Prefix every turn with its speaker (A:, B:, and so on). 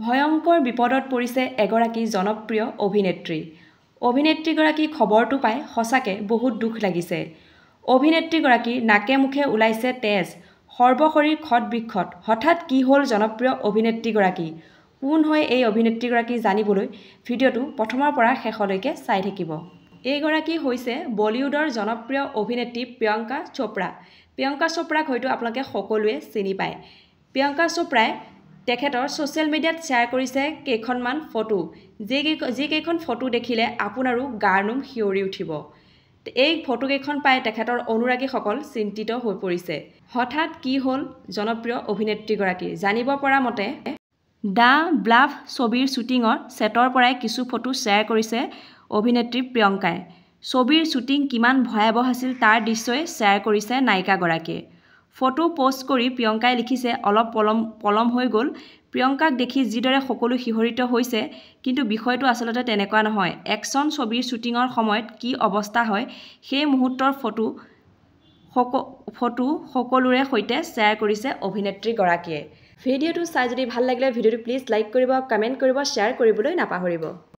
A: ভয়ংকৰ বিপদত পৰিছে এগৰাকী জনপ্ৰিয় অভিনেত্ৰী অভিনেত্ৰীগৰাকী খবৰটো পাই সঁচাকৈ বহুত দুখ লাগিছে অভিনেত্ৰীগৰাকী নাকে মুখে ওলাইছে তেজ সৰ্বশৰীৰ ক্ষত বিক্ষত হঠাৎ কি হ'ল জনপ্ৰিয় অভিনেত্ৰীগৰাকী কোন হয় এই অভিনেত্ৰীগৰাকী জানিবলৈ ভিডিঅ'টো প্ৰথমৰ পৰা শেষলৈকে চাই থাকিব এইগৰাকী হৈছে বলিউডৰ জনপ্ৰিয় অভিনেত্ৰী প্ৰিয়ংকা চোপ্ৰা প্ৰিয়ংকা চোপ্ৰাক হয়তো আপোনালোকে সকলোৱে চিনি পায় প্ৰিয়ংকা চোপ্ৰাই তেখেতৰ ছ'চিয়েল মিডিয়াত শ্বেয়াৰ কৰিছে কেইখনমান ফটো যিকেইখন যিকেইখন ফটো দেখিলে আপোনাৰো গাৰ নোম শিঞৰি উঠিব এই ফটোকেইখন পাই তেখেতৰ অনুৰাগীসকল চিন্তিত হৈ পৰিছে হঠাৎ কি হ'ল জনপ্ৰিয় অভিনেত্ৰীগৰাকী জানিব পৰা মতে দ্য ব্লাভ ছবিৰ শ্বুটিঙত ছেটৰ পৰাই কিছু ফটো শ্বেয়াৰ কৰিছে অভিনেত্ৰী প্ৰিয়ংকাই ছবিৰ শ্বুটিং কিমান ভয়াৱহ আছিল তাৰ দৃশ্যই শ্বেয়াৰ কৰিছে নায়িকাগৰাকীয়ে ফটো পোষ্ট কৰি প্ৰিয়ংকাই লিখিছে অলপ পলম পলম হৈ গ'ল প্ৰিয়ংকাক দেখি যিদৰে সকলো শিহৰিত হৈছে কিন্তু বিষয়টো আচলতে তেনেকুৱা নহয় একশ্যন ছবিৰ শ্বুটিঙৰ সময়ত কি অৱস্থা হয় সেই মুহূৰ্তৰ ফটো সক ফটো সকলোৰে সৈতে শ্বেয়াৰ কৰিছে অভিনেত্ৰীগৰাকীয়ে ভিডিঅ'টো চাই যদি ভাল লাগিলে ভিডিঅ'টো প্লিজ লাইক কৰিব কমেণ্ট কৰিব শ্বেয়াৰ কৰিবলৈ নাপাহৰিব